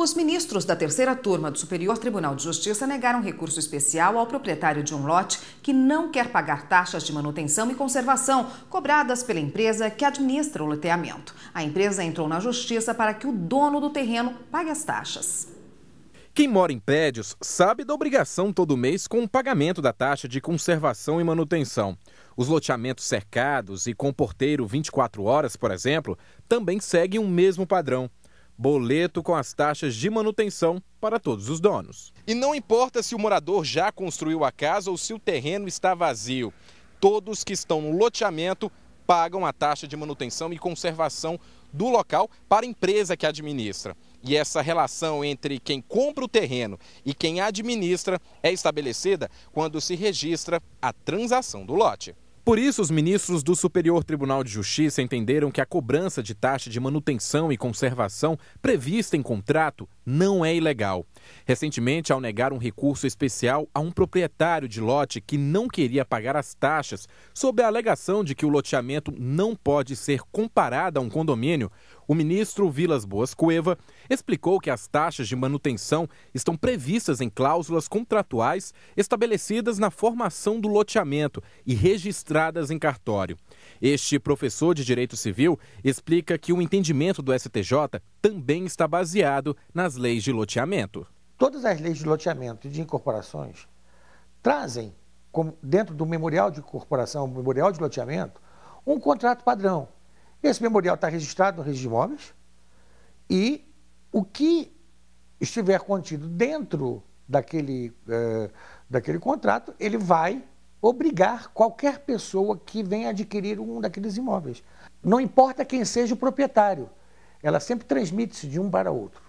Os ministros da terceira turma do Superior Tribunal de Justiça negaram recurso especial ao proprietário de um lote que não quer pagar taxas de manutenção e conservação cobradas pela empresa que administra o loteamento. A empresa entrou na justiça para que o dono do terreno pague as taxas. Quem mora em prédios sabe da obrigação todo mês com o pagamento da taxa de conservação e manutenção. Os loteamentos cercados e com porteiro 24 horas, por exemplo, também seguem o mesmo padrão boleto com as taxas de manutenção para todos os donos. E não importa se o morador já construiu a casa ou se o terreno está vazio, todos que estão no loteamento pagam a taxa de manutenção e conservação do local para a empresa que administra. E essa relação entre quem compra o terreno e quem administra é estabelecida quando se registra a transação do lote. Por isso, os ministros do Superior Tribunal de Justiça entenderam que a cobrança de taxa de manutenção e conservação prevista em contrato não é ilegal. Recentemente, ao negar um recurso especial a um proprietário de lote que não queria pagar as taxas, sob a alegação de que o loteamento não pode ser comparado a um condomínio, o ministro Vilas Boas Cueva explicou que as taxas de manutenção estão previstas em cláusulas contratuais estabelecidas na formação do loteamento e registradas em cartório. Este professor de Direito Civil explica que o entendimento do STJ também está baseado nas leis de loteamento. Todas as leis de loteamento e de incorporações trazem, como dentro do memorial de incorporação, memorial de loteamento, um contrato padrão. Esse memorial está registrado no registro de imóveis e o que estiver contido dentro daquele, eh, daquele contrato, ele vai obrigar qualquer pessoa que venha adquirir um daqueles imóveis. Não importa quem seja o proprietário, ela sempre transmite-se de um para outro.